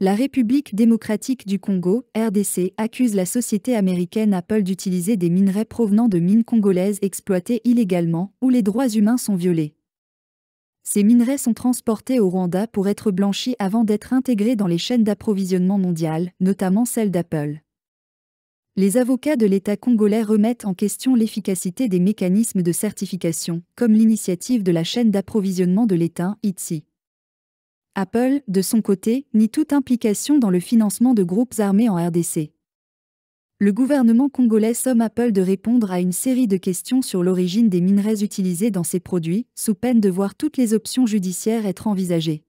La République démocratique du Congo, RDC, accuse la société américaine Apple d'utiliser des minerais provenant de mines congolaises exploitées illégalement, où les droits humains sont violés. Ces minerais sont transportés au Rwanda pour être blanchis avant d'être intégrés dans les chaînes d'approvisionnement mondiales, notamment celle d'Apple les avocats de l'État congolais remettent en question l'efficacité des mécanismes de certification, comme l'initiative de la chaîne d'approvisionnement de l'État, ITSI. Apple, de son côté, nie toute implication dans le financement de groupes armés en RDC. Le gouvernement congolais somme Apple de répondre à une série de questions sur l'origine des minerais utilisés dans ses produits, sous peine de voir toutes les options judiciaires être envisagées.